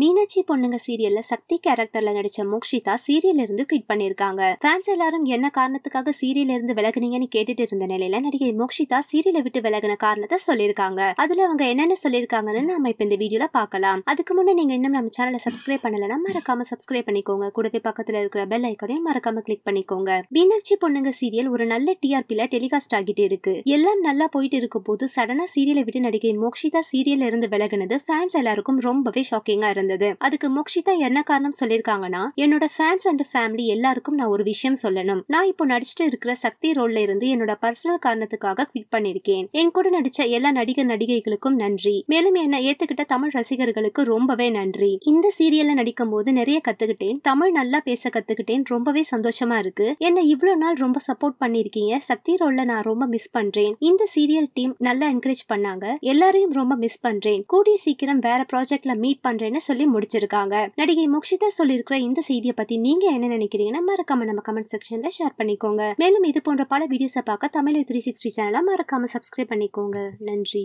மீனாட்சி பொண்ணுங்க சீரியல்ல சக்தி கேரக்டர்ல நடிச்ச மோக்ஷிதா சீரியல் இருந்து குவிட் பண்ணிருக்காங்க ஃபேன்ஸ் எல்லாரும் என்ன காரணத்துக்காக சீரியல் இருந்து விலகினீங்கன்னு கேட்டுட்டு இருந்த நிலையில நடிகை மோக்ஷிதா சீரியலை விட்டு விலகின காரணத்தை சொல்லியிருக்காங்க அதுல அவங்க என்னென்ன சொல்லியிருக்காங்கன்னு நம்ம இப்ப இந்த வீடியோல பார்க்கலாம் அதுக்கு முன்னே நீங்க இன்னும் நம்ம சேனலை சப்ஸ்கிரைப் பண்ணலன்னா மறக்காம சப்ஸ்கிரைப் பண்ணிக்கோங்க கூடவே பக்கத்துல இருக்கிற பெல் ஐக்கனையும் மறக்காம கிளிக் பண்ணிக்கோங்க மீனாட்சி பொண்ணுங்க சீரியல் ஒரு நல்ல ல டெலிகாஸ்ட் ஆகிட்டு இருக்கு எல்லாம் நல்லா போயிட்டு இருக்கும் போது சடனா சீரியலை விட்டு நடிகை மோக்ஷிதா சீரியல் இருந்து விலகினது ஃபேன்ஸ் எல்லாருக்கும் ரொம்பவே ஷாக்கிங்கா இருந்தது இருந்தது அதுக்கு முக்ஷிதா என்ன காரணம் சொல்லியிருக்காங்கன்னா என்னோட ஃபேன்ஸ் அண்ட் ஃபேமிலி எல்லாருக்கும் நான் ஒரு விஷயம் சொல்லணும் நான் இப்போ நடிச்சுட்டு இருக்கிற சக்தி ரோல்ல இருந்து என்னோட பர்சனல் காரணத்துக்காக குவிட் பண்ணிருக்கேன் என் கூட நடிச்ச எல்லா நடிகர் நடிகைகளுக்கும் நன்றி மேலும் என்ன ஏத்துக்கிட்ட தமிழ் ரசிகர்களுக்கு ரொம்பவே நன்றி இந்த சீரியல்ல நடிக்கும் போது நிறைய கத்துக்கிட்டேன் தமிழ் நல்லா பேச கத்துக்கிட்டேன் ரொம்பவே சந்தோஷமா இருக்கு என்ன இவ்வளவு நாள் ரொம்ப சப்போர்ட் பண்ணிருக்கீங்க சக்தி ரோல்ல நான் ரொம்ப மிஸ் பண்றேன் இந்த சீரியல் டீம் நல்லா என்கரேஜ் பண்ணாங்க எல்லாரையும் ரொம்ப மிஸ் பண்றேன் கூடிய சீக்கிரம் வேற ப்ராஜெக்ட்ல மீட் பண்றேன்னு சொல்லி முடிச்சிருக்காங்க நடிகை முக்ஷிதா சொல்லியிருக்கிற இந்த செய்தியை பத்தி நீங்க என்ன நினைக்கிறீங்கன்னா மறக்காம நம்ம கமெண்ட் செக்ஷன்ல ஷேர் பண்ணிக்கோங்க மேலும் இது போன்ற பல வீடியோஸை பார்க்க தமிழ் த்ரீ சிக்ஸ்டி சேனலை மறக்காம சப்ஸ்கிரைப் பண்ணிக்கோங்க நன்றி